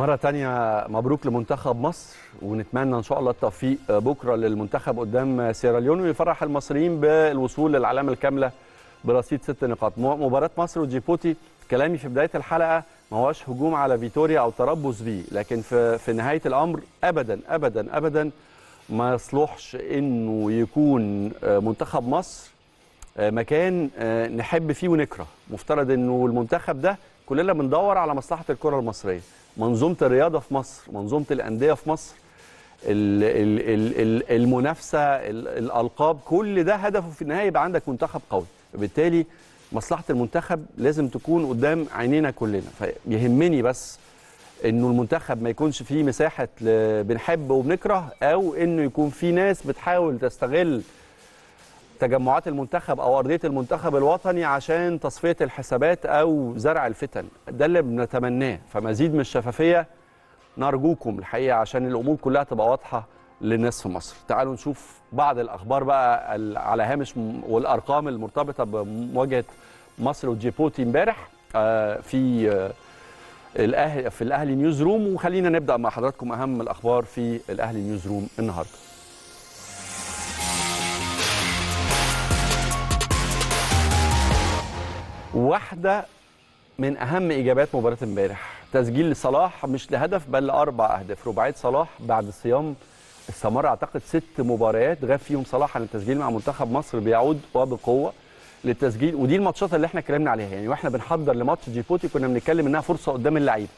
مرة تانية مبروك لمنتخب مصر ونتمنى إن شاء الله التوفيق بكرة للمنتخب قدام سيراليون ويفرح المصريين بالوصول للعلامة الكاملة برصيد ست نقاط مباراة مصر وجيبوتي كلامي في بداية الحلقة ما هواش هجوم على فيتوريا أو تربص بيه لكن في, في نهاية الأمر أبدا أبدا أبدا ما يصلحش إنه يكون منتخب مصر آه، مكان آه، نحب فيه ونكره مفترض انه المنتخب ده كلنا بندور على مصلحه الكره المصريه منظومه الرياضه في مصر منظومه الانديه في مصر المنافسه الالقاب كل ده هدفه في النهايه يبقى عندك منتخب قوي وبالتالي مصلحه المنتخب لازم تكون قدام عينينا كلنا فيهمني بس انه المنتخب ما يكونش فيه مساحه بنحب وبنكره او انه يكون فيه ناس بتحاول تستغل تجمعات المنتخب او ارضيه المنتخب الوطني عشان تصفيه الحسابات او زرع الفتن ده اللي بنتمناه فمزيد من الشفافيه نرجوكم الحقيقه عشان الامور كلها تبقى واضحه للناس في مصر تعالوا نشوف بعض الاخبار بقى على هامش والارقام المرتبطه بمواجهه مصر وجيبوتي امبارح آه، في آه، الاهلي في الاهلي نيوز روم وخلينا نبدا مع حضراتكم اهم الاخبار في الاهلي نيوز روم النهارده واحده من اهم اجابات مباراه امبارح تسجيل لصلاح مش لهدف بل لاربع اهداف رباعيه صلاح بعد صيام استمر اعتقد ست مباريات غاب فيهم صلاح عن التسجيل مع منتخب مصر بيعود وبقوه للتسجيل ودي الماتشات اللي احنا اتكلمنا عليها يعني واحنا بنحضر لماتش جيبوتي كنا بنتكلم انها فرصه قدام اللعيب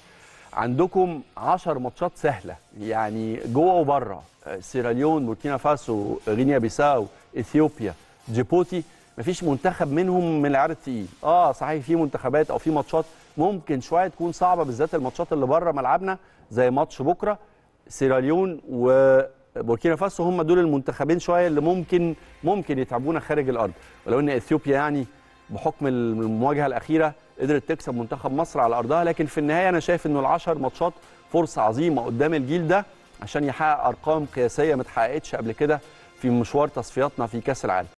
عندكم 10 ماتشات سهله يعني جوه وبره سيراليون بوركينا فاسو غينيا بيساو اثيوبيا جيبوتي مفيش منتخب منهم من العيار الثقيل اه صحيح في منتخبات او في ماتشات ممكن شويه تكون صعبه بالذات الماتشات اللي بره ملعبنا زي ماتش بكره سيراليون وبوركينا فاسو هم دول المنتخبين شويه اللي ممكن ممكن يتعبونا خارج الارض ولو ان اثيوبيا يعني بحكم المواجهه الاخيره قدرت تكسب منتخب مصر على ارضها لكن في النهايه انا شايف انه العشر ماتشات فرصه عظيمه قدام الجيل ده عشان يحقق ارقام قياسيه ما اتحققتش قبل كده في مشوار تصفياتنا في كاس العالم